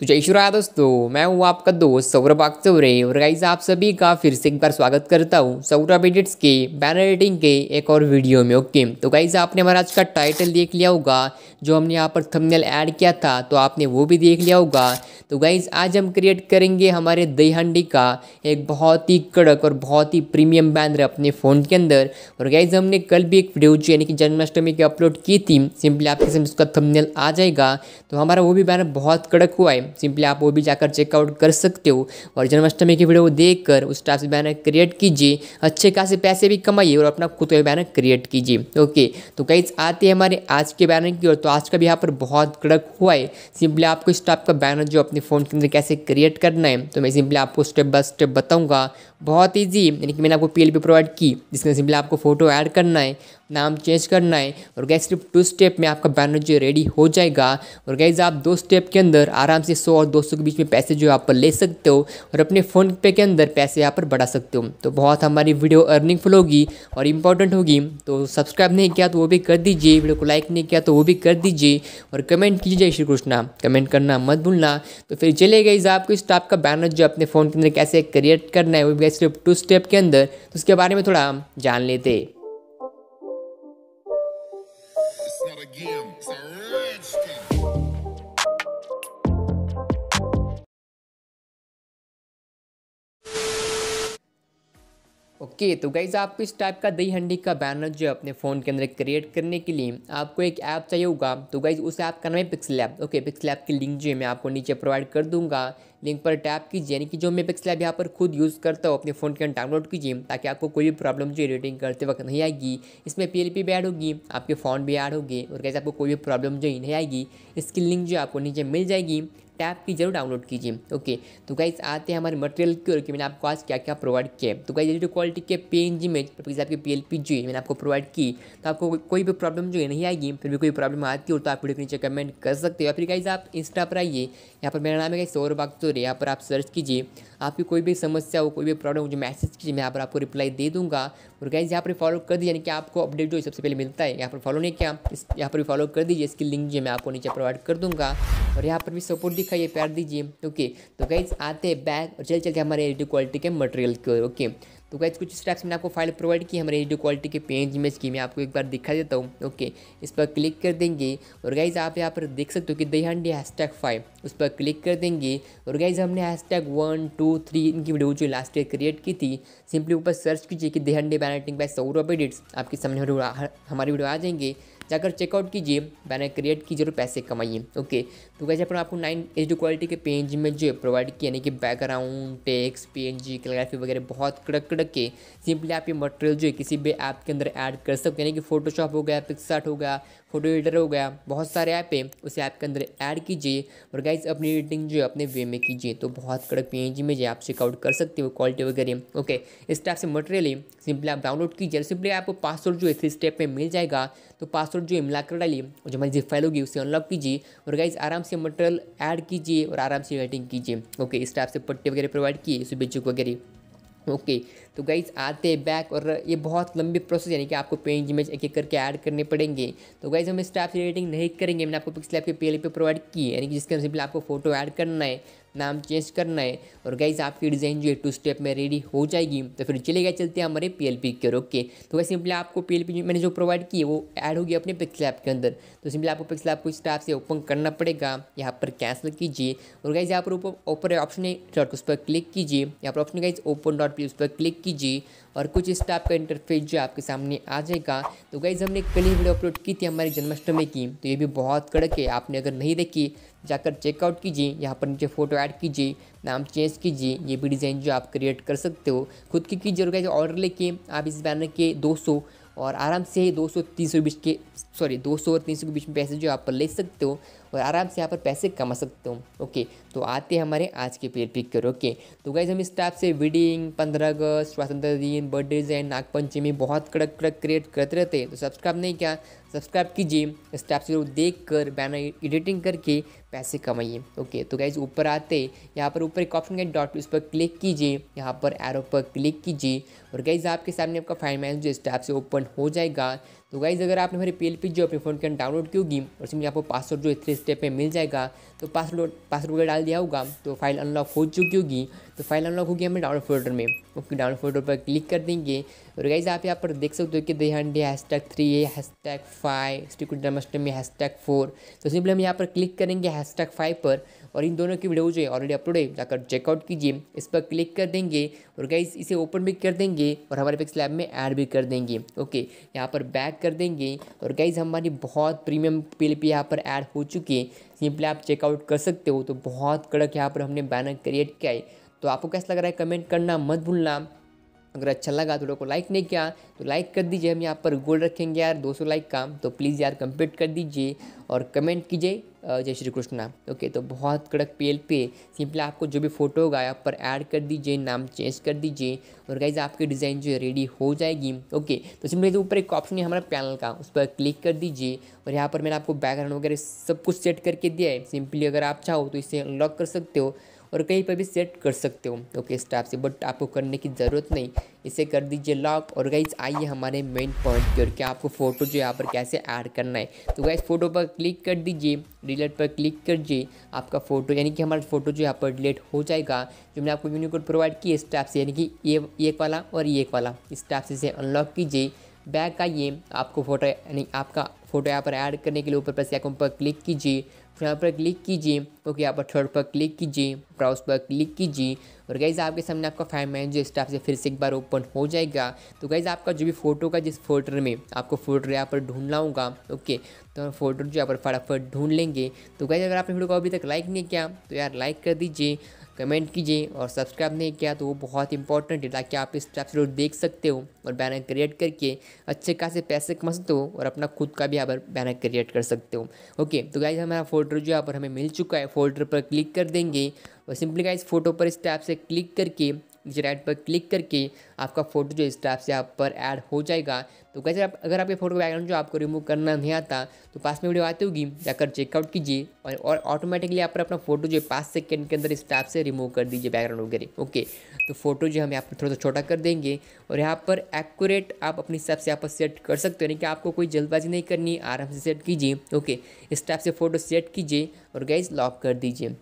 तो जय श्री दोस्तों मैं हूँ आपका दोस्त सौरभ आगचौरे और गाइज आप सभी का फिर से एक बार स्वागत करता हूँ सौरभ एडिट्स के बैनर एडिटिंग के एक और वीडियो में ओके तो गाइज आपने हमारा आज का टाइटल देख लिया होगा जो हमने यहाँ पर थंबनेल ऐड किया था तो आपने वो भी देख लिया होगा तो गाइज आज हम क्रिएट करेंगे हमारे हंडी का एक बहुत ही कड़क और बहुत ही प्रीमियम बैनर अपने फ़ोन के अंदर और गाइज हमने कल भी एक वीडियो यानी कि जन्माष्टमी की अपलोड की थी सिंपली आपके सामने उसका थंबनेल आ जाएगा तो हमारा वो भी बैनर बहुत कड़क हुआ है सिंपली आप वो भी जाकर चेकआउट कर सकते हो और जन्माष्टमी की वीडियो देख कर उस टाइप से बैनर क्रिएट कीजिए अच्छे खासे पैसे भी कमाइए और अपना खुद का बैनर क्रिएट कीजिए ओके तो गाइज आते हैं हमारे आज के बैनर की और तो आज का भी यहाँ पर बहुत कड़क हुआ है सिंपली आपको इस टाइप का बैनर जो अपने फ़ोन के अंदर कैसे क्रिएट करना है तो मैं सिंपली आपको स्टेप बाय स्टेप बताऊँगा बहुत ईजी यानी कि मैंने आपको पी प्रोवाइड की जिसमें सिंपली आपको फोटो ऐड करना है नाम चेंज करना है और गैस सिर्फ टू स्टेप में आपका बैनर जो रेडी हो जाएगा और गैस आप दो स्टेप के अंदर आराम से 100 और 200 के बीच में पैसे जो आप पर ले सकते हो और अपने फ़ोन पे के अंदर पैसे यहाँ पर बढ़ा सकते हो तो बहुत हमारी वीडियो अर्निंगफुल होगी और इंपॉर्टेंट होगी तो सब्सक्राइब नहीं किया तो वो भी कर दीजिए वीडियो को लाइक नहीं किया तो वो भी कर दीजिए और कमेंट कीजिए श्री कृष्णा कमेंट करना मत भूलना तो फिर चले गए आपको इस टाइप का बैनर जो अपने फ़ोन के अंदर कैसे क्रिएट करना है वो भी स्टेप टू स्टेप के अंदर तो उसके बारे में थोड़ा जान लेते ओके okay, तो गाइज़ आपको इस टाइप का दही हंडी का बैनर जो है अपने फ़ोन के अंदर क्रिएट करने के लिए आपको एक ऐप चाहिए होगा तो गाइज़ उस ऐप का नाम है Pixel app okay Pixel app की लिंक जो है मैं आपको नीचे प्रोवाइड कर दूंगा लिंक पर टैप कीजिए यानी कि जो मैं पिक्सल ऐप यहाँ पर खुद यूज़ करता हूँ अपने फ़ोन के अंदर डाउनलोड कीजिए ताकि आपको कोई भी प्रॉब्लम जो एडिटिंग करते वक्त नहीं आएगी इसमें पी भी ऐड होगी आपके फ़ोन भी ऐड होगी और कैसे आपको कोई भी प्रॉब्लम जो नहीं आएगी इसकी लिंक जो आपको नीचे मिल जाएगी टैप की जरूर डाउनलोड कीजिए ओके तो गाइज आते हैं हमारे मटेरियल की ओर कि मैंने आपको आज क्या क्या प्रोवाइड किया तो गाइज जो क्वालिटी के पी एन जी में आपकी पी एल पी जो मैंने आपको प्रोवाइड की तो आपको कोई भी प्रॉब्लम जो है नहीं आएगी फिर भी कोई प्रॉब्लम आती हो तो आप वीडियो के नीचे कमेंट कर सकते हो या फिर गाइज आप इंस्टा पर आइए यहाँ पर मेरा नाम है सौरभ बागतोर यहाँ पर आप सर्च कीजिए आपकी कोई भी समस्या हो कोई भी प्रॉब्लम हो जो मैसेज कीजिए मैं यहाँ पर आपको रिप्लाई दे दूँगा और गाइज यहाँ पर फॉलो कर दीजिए यानी कि आपको अपडेट जो सबसे पहले मिलता है यहाँ पर फॉलो नहीं किया यहाँ पर भी फॉलो कर दीजिए इसकी लिंक जो मैं आपको नीचे प्रोवाइड कर दूँगा और यहाँ पर भी सपोर्ट दिखा ये प्यार दीजिए ओके तो गाइज आते हैं बैग और चल चलते हमारे एच क्वालिटी के मटेरियल की ओके तो गाइज कुछ स्टेप्स मैंने आपको फाइल प्रोवाइड की हमारे एच क्वालिटी के पेज इमेज की मैं आपको एक बार दिखा देता हूँ ओके इस पर क्लिक कर देंगे और गाइज आप यहाँ पर देख सकते हो कि दही हंडी हैश फाइव उस पर क्लिक कर देंगे और गाइज हमने hashtag one two three इनकी वीडियो जो लास्ट ईयर क्रिएट की थी सिंपली ऊपर सर्च कीजिए कि दही हंडी बैनटिंग बाय सौरभ एडिट्स आपके सामने हमारी वीडियो आ जाएंगे जाकर तो चेकआउट कीजिए बैनर क्रिएट कीजिए और पैसे कमाइए ओके तो कैसे अपन आपको नाइन एच क्वालिटी के पेंज में जो प्रोवाइड किया यानी कि background text P N G calligraphy वगैरह बहुत कड़क कड़क के सिंपली आप ये मटेरियल जो है किसी भी ऐप के अंदर ऐड कर सकते हो यानी कि फोटोशॉप हो गया पिक्सार्ट हो गया फोटो एडिटर हो गया बहुत सारे ऐप है उसे ऐप के अंदर ऐड कीजिए और गाइज अपनी एडिटिंग जो है अपने वे में कीजिए तो बहुत कड़क पी एन जी में जो आप चेकआउट कर सकते हो क्वालिटी वगैरह ओके इस टाइप से मटेरियल है सिंपली आप डाउनलोड कीजिए सिंपली आपको पासवर्ड जो है थ्री स्टेप में मिल जाएगा तो पासवर्ड जो है मिलाकर डालिए और जो हमारी जी फाइल होगी उसे अनलॉक कीजिए और गाइज आराम से मटेरियल ऐड कीजिए और आराम से एडिटिंग कीजिए ओके इस टाइप से पट्टी वगैरह प्रोवाइड किए उसे बेचुक वगैरह ओके तो गाइज आते हैं बैक और ये बहुत लंबी प्रोसेस यानी कि आपको पेंट इमेज एक एक करके ऐड करने पड़ेंगे तो गाइज हम स्टाफ रेडिंग नहीं करेंगे मैंने आपको पिक्सल ऐप के पी पे प्रोवाइड की है यानी कि जिसके सिंपली आपको फोटो ऐड करना है नाम चेंज करना है और गाइज आपकी डिज़ाइन जो है टू स्टेप में रेडी हो जाएगी तो फिर चलेगा चलते हैं हमारे पी एल पी के ओके तो वैसे सिंपली आपको पी एल पी मैंने जो प्रोवाइड की है वो ऐड होगी अपने पिक्सल ऐप के अंदर तो सिंपली आपको पिक्सल ऐप को इस टाइप से ओपन करना पड़ेगा यहाँ पर कैंसिल कीजिए और गाइज यहाँ पर ऊपर ऑप्शन है डॉट उस पर क्लिक कीजिए यहाँ पर option guys open dot P उस पर क्लिक कीजिए और कुछ इस टाइप का इंटरफेस जो आपके सामने आ जाएगा तो गाइज हमने कल ही वीडियो अपलोड की थी हमारी जन्माष्टमी की तो ये भी बहुत कड़क है आपने अगर नहीं देखी जाकर चेकआउट कीजिए यहाँ पर नीचे फोटो ऐड कीजिए नाम चेंज कीजिए ये भी डिज़ाइन जो आप क्रिएट कर सकते हो खुद की की जरूरत ऑर्डर लेके आप इस बैनर के सौ और आराम से ही सौ 300 के बीच के सॉरी सौ और सौ के बीच में पैसे जो आप ले सकते हो और आराम से यहाँ पर पैसे कमा सकते हो ओके तो आते हैं हमारे आज के पेयर पिक कर ओके तो गाइज हम इस टाइप से वेडिंग पंद्रह अगस्त स्वतंत्रता दिन बर्थडेज एंड नागपंचमी बहुत कड़क कड़क क्रिएट करते रहते हैं तो सब्सक्राइब नहीं किया सब्सक्राइब कीजिए इस टाइप से देख कर बैनर एडिटिंग करके पैसे कमाइए ओके तो गाइज ऊपर आते यहाँ पर ऊपर एक ऑप्शन गए डॉट उस पर क्लिक कीजिए यहाँ पर एरो पर क्लिक कीजिए और गाइज आपके सामने आपका फाइनेंस जो इस टाइप से ओपन हो जाएगा तो गाइज अगर आपने मेरे पी एल पी जो अपने फ़ोन के अंदर डाउनलोड की होगी और उसमें आपको पासवर्ड जो थ्री स्टेप में मिल जाएगा तो पासवर्ड पासवर्ड वगैरह डाल दिया होगा तो फाइल अनलॉक हो चुकी होगी तो फाइल अनलॉक होगी हमें डाउनलोड फोल्डर में उसके डाउनलोड फोल्डर पर क्लिक कर देंगे और गाइज आप यहाँ पर देख सकते हो कि दहन डे hashtag three hashtag five स्टिकुलम में हैश टैग फोर तो सिंपली हम यहाँ पर क्लिक करेंगे हैश टैग फाइव पर और इन दोनों की वीडियो जो है ऑलरेडी अपलोड है जाकर चेकआउट कीजिए इस पर क्लिक कर देंगे और गाइज इसे ओपन भी कर देंगे और हमारे पिक्स लैब में ऐड भी कर देंगे ओके यहाँ पर बैक कर देंगे और गाइज हमारी बहुत प्रीमियम पी यहाँ पर ऐड हो चुकी है सिंपली आप चेकआउट कर सकते हो तो बहुत कड़क यहाँ पर हमने बैनर क्रिएट किया है तो आपको कैसा लग रहा है कमेंट करना मत भूलना अगर अच्छा लगा तो वीडियो को लाइक नहीं किया तो लाइक कर दीजिए हम यहाँ पर गोल रखेंगे यार 200 लाइक का तो प्लीज़ यार कंप्लीट कर दीजिए और कमेंट कीजिए जय श्री कृष्णा ओके तो बहुत कड़क पी एल पे सिंपली आपको जो भी फोटो होगा यहाँ पर ऐड कर दीजिए नाम चेंज कर दीजिए और गाइज आपकी डिज़ाइन जो है रेडी हो जाएगी ओके तो सिंपली तो ऊपर एक ऑप्शन है हमारा पैनल का उस पर क्लिक कर दीजिए और यहाँ पर मैंने आपको बैकग्राउंड वगैरह सब कुछ सेट करके दिया है सिंपली अगर आप चाहो तो इसे अनलॉक कर सकते हो और कहीं पर भी सेट कर सकते हो ओके स्टाफ से बट आपको करने की ज़रूरत नहीं इसे कर दीजिए लॉक और गाइज आइए हमारे मेन पॉइंट की और क्या आपको फ़ोटो जो यहाँ पर कैसे ऐड करना है तो गाइज फ़ोटो पर क्लिक कर दीजिए डिलेट पर क्लिक दीजिए आपका फ़ोटो यानी कि हमारा फ़ोटो जो यहाँ पर डिलेट हो जाएगा जो मैंने आपको यूनिकोड प्रोवाइड किया इस टाइप से यानी कि ये एक वाला और ये एक वाला इस टाइप से इसे अनलॉक कीजिए बैक आइए आपको फ़ोटो यानी आपका फ़ोटो यहाँ पर ऐड करने के लिए ऊपर पैसे अकाउंट पर क्लिक कीजिए यहाँ पर क्लिक कीजिए ओके यहाँ पर थर्ड पर क्लिक कीजिए ब्राउज पर क्लिक कीजिए और गाइज आपके सामने आपका फाइल मैनेजर स्टाफ से फिर से एक बार ओपन हो जाएगा तो गाइज आपका जो भी फोटो का जिस फोल्डर में आपको फोल्डर यहाँ पर ढूंढना होगा ओके तो हम फोल्डर जो यहाँ पर फटाफट ढूंढ लेंगे तो गाइज अगर आपने वीडियो को अभी तक लाइक नहीं किया तो यार लाइक कर दीजिए कमेंट कीजिए और सब्सक्राइब नहीं किया तो वो बहुत इंपॉर्टेंट है ताकि आप इस से जरूर देख सकते हो और बैनर क्रिएट करके अच्छे खासे पैसे कमा सकते हो और अपना खुद का भी यहाँ पर बैनर क्रिएट कर सकते हो ओके तो गाइज हमारा फोल्डर जो यहाँ पर हमें मिल चुका है फोल्डर पर क्लिक कर देंगे और सिंपली गाइज फोटो पर इस टैप से क्लिक करके नीचे राइट पर क्लिक करके आपका फोटो जो इस टाइप से आप पर ऐड हो जाएगा तो कैसे आप अगर आपके फोटो का बैकग्राउंड जो आपको रिमूव करना नहीं आता तो पास में वीडियो आती होगी जाकर चेकआउट कीजिए और और ऑटोमेटिकली आप पर अपना फोटो जो है पाँच सेकेंड के अंदर इस टाइप से रिमूव कर दीजिए बैकग्राउंड वगैरह ओके तो फोटो जो हम यहाँ पर थोड़ा सा छोटा कर देंगे और यहाँ पर एक्यूरेट आप अपने हिसाब से यहाँ पर सेट कर सकते हो यानी कि आपको कोई जल्दबाजी नहीं करनी आराम से सेट कीजिए ओके इस टाइप से फ़ोटो सेट कीजिए और गैस लॉक कर दीजिए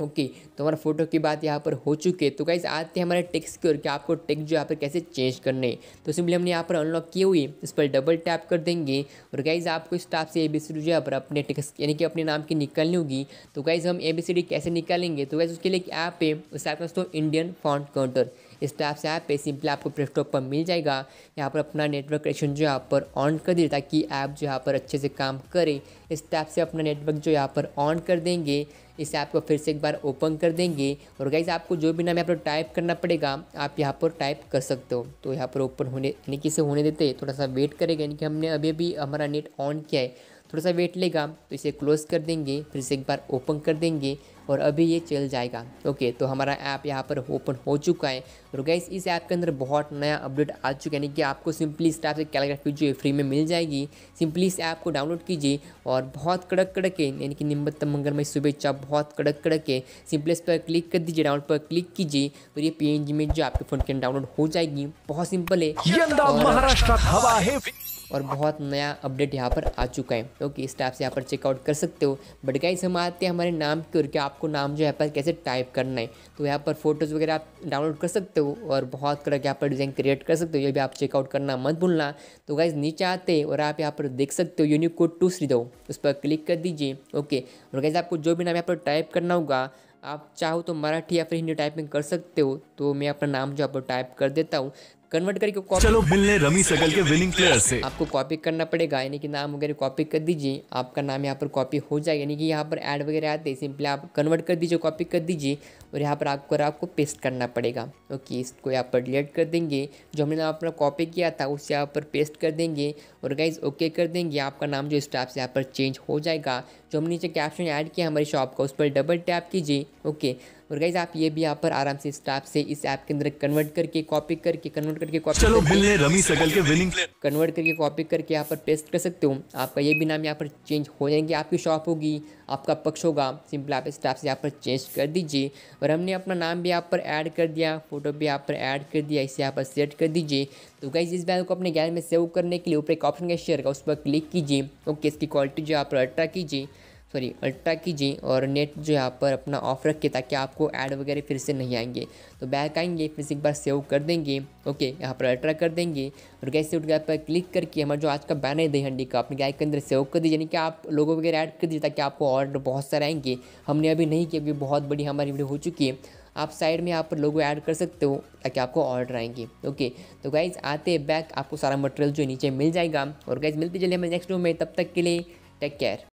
ओके okay, तो हमारा फोटो की बात यहाँ पर हो चुकी है तो गाइज आते हैं हमारे टेक्स की ओर कि आपको टेक्स जो यहाँ पर कैसे चेंज करने तो सिंपली हमने यहाँ पर अनलॉक किए हुए इस पर डबल टैप कर देंगे और गाइज आपको इस टाप से ए बी सी डी जो यहाँ पर अपने टेक्स यानी कि अपने नाम की निकालनी होगी तो गाइज हम ए बी सी डी कैसे निकालेंगे तो गाइज उसके लिए एक ऐप है उस ऐप का दोस्तों इंडियन फॉन्ट काउंटर इस टाइप से ऐप पे सिंपली आपको प्ले स्टोर पर मिल जाएगा यहाँ पर अपना नेटवर्क कनेक्शन जो यहाँ पर ऑन कर दे ताकि ऐप जो यहाँ पर अच्छे से काम करे इस टाइप से अपना नेटवर्क जो यहाँ पर ऑन कर देंगे इस ऐप को फिर से एक बार ओपन कर देंगे और गाइज आपको जो भी नाम यहाँ पर टाइप करना पड़ेगा आप यहाँ पर टाइप कर सकते हो तो यहाँ पर ओपन होने यानी कि इसे होने देते थोड़ा सा वेट करेगा यानी कि हमने अभी अभी हमारा नेट ऑन किया है थोड़ा सा वेट लेगा तो इसे क्लोज़ कर देंगे फिर इसे एक बार ओपन कर देंगे और अभी ये चल जाएगा ओके तो हमारा ऐप यहाँ पर ओपन हो चुका है और तो गैस इस ऐप के अंदर बहुत नया अपडेट आ चुका है यानी कि आपको सिंपली इस टाइप से कैलग्राफी जो है फ्री में मिल जाएगी सिंपली इस ऐप को डाउनलोड कीजिए और बहुत कड़क कड़क है यानी कि निम्बत मंगलमय शुभेच्छा बहुत कड़क कड़क है सिंपली इस पर क्लिक कर दीजिए डाउनलोड पर क्लिक कीजिए और तो ये पी में जो आपके फ़ोन के डाउनलोड हो जाएगी बहुत सिंपल है और बहुत नया अपडेट यहाँ पर आ चुका है ओके तो इस टाइप से यहाँ पर चेकआउट कर सकते हो बट गाइस हम आते हैं हमारे नाम की ओर कि आपको नाम जो है पर कैसे टाइप करना है तो यहाँ पर फोटोज़ वगैरह आप डाउनलोड कर सकते हो और बहुत तरह के यहाँ पर डिज़ाइन क्रिएट कर सकते हो ये भी आप चेकआउट करना मत भूलना तो गाइज नीचे आते और आप यहाँ पर देख सकते हो यूनिक कोड टू सी दो उस पर क्लिक कर दीजिए ओके और गाइज आपको जो भी नाम यहाँ पर टाइप करना होगा आप चाहो तो मराठी या फिर हिंदी टाइपिंग कर सकते हो तो मैं अपना नाम जो आप टाइप कर देता हूँ कन्वर्ट करके चलो मिलने रमी सगल के विनिंग प्लेयर से आपको कॉपी करना पड़ेगा यानी कि नाम वगैरह कॉपी कर दीजिए आपका नाम यहाँ पर कॉपी हो जाएगा यानी कि यहाँ पर ऐड वगैरह आते हैं सिंपली आप कन्वर्ट कर दीजिए कॉपी कर दीजिए और यहाँ पर आपको आपको पेस्ट करना पड़ेगा ओके इसको यहाँ पर डिलीट कर देंगे जो हमने अपना कॉपी किया था उसे यहाँ पर पेस्ट कर देंगे और गाइज ओके कर देंगे आपका नाम जो स्टाफ से यहाँ पर चेंज हो जाएगा जो हमने नीचे कैप्शन ऐड किया हमारी शॉप का उस पर डबल टैप कीजिए ओके और गाइज आप ये भी यहाँ पर आराम से स्टाफ से इस ऐप के अंदर कन्वर्ट करके कॉपी करके कन्वर्ट करके चलो मिलने रमी सगल के विनिंग कन्वर्ट करके कॉपी करके यहाँ पर पेस्ट कर सकते हो आपका ये भी नाम यहाँ पर चेंज हो जाएंगे आपकी शॉप होगी आपका पक्ष होगा सिंपल आप इस टाइप से यहाँ पर चेंज कर दीजिए और हमने अपना नाम भी यहाँ पर ऐड कर दिया फोटो भी यहाँ पर ऐड कर दिया इसे यहाँ पर सेट कर दीजिए तो गाइज इस बैल को अपने गैल में सेव करने के लिए ऊपर एक ऑप्शन का शेयर का उस पर क्लिक कीजिए ओके इसकी क्वालिटी जो आप अल्ट्रा कीजिए सॉरी अल्ट्रा कीजिए और नेट जो यहाँ पर अपना ऑफ रखिए ताकि आपको ऐड वगैरह फिर से नहीं आएंगे तो बैक आएंगे फिर से एक बार सेव कर देंगे ओके यहाँ पर अल्ट्रा कर देंगे और कैसे उठ गया पर क्लिक करके हमारा जो आज का बैनर है दही हंडी का अपने गाय के अंदर सेव कर दीजिए यानी कि आप लोगों वगैरह ऐड कर दीजिए ताकि आपको ऑर्डर बहुत सारे आएंगे हमने अभी नहीं किया अभी बहुत बड़ी हमारी वीडियो हो चुकी है आप साइड में यहाँ पर लोगो ऐड कर सकते हो ताकि आपको ऑर्डर आएंगे ओके तो गाइज आते बैक आपको सारा मटेरियल जो नीचे मिल जाएगा और गाइज मिलते चलिए हमें नेक्स्ट रूम में तब तक के लिए टेक केयर